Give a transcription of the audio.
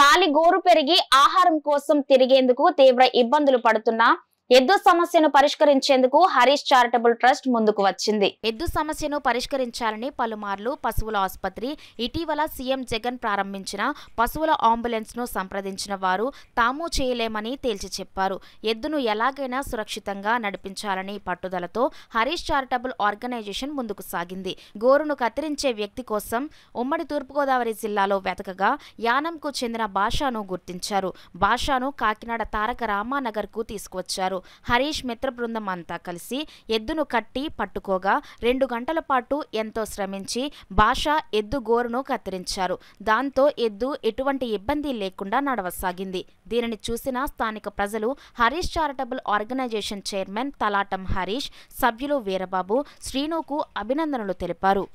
కాలి గోరు పెరిగి ఆహారం కోసం తిరిగేందుకు తీవ్ర ఇబ్బందులు పడుతున్నా ఎద్దు సమస్యను పరిష్కరించేందుకు హరీష్ చారిటబుల్ ట్రస్ట్ ముందుకు వచ్చింది ఎద్దు సమస్యను పరిష్కరించాలని పలుమార్లు పశువుల ఆసుపత్రి ఇటీవల సీఎం జగన్ ప్రారంభించిన పశువుల అంబులెన్స్ ను సంప్రదించిన వారు తాము చేయలేమని తేల్చి చెప్పారు ఎద్దును ఎలాగైనా సురక్షితంగా నడిపించాలని పట్టుదలతో హరీష్ చారిటబుల్ ఆర్గనైజేషన్ ముందుకు సాగింది గోరును కత్తిరించే వ్యక్తి కోసం ఉమ్మడి తూర్పుగోదావరి జిల్లాలో వెతకగా యానంకు చెందిన భాషాను గుర్తించారు భాషాను కాకినాడ తారక రామానగర్కు తీసుకువచ్చారు హరీష్ మిత్ర బృందం అంతా కలిసి ఎద్దును కట్టి పట్టుకోగా రెండు గంటల పాటు ఎంతో శ్రమించి భాష ఎద్దు గోరును కత్తిరించారు దాంతో ఎద్దు ఎటువంటి ఇబ్బంది లేకుండా నడవసాగింది దీనిని చూసిన స్థానిక ప్రజలు హరీష్ చారిటబుల్ ఆర్గనైజేషన్ చైర్మన్ తలాటం హరీష్ సభ్యులు వీరబాబు శ్రీనుకు అభినందనలు తెలిపారు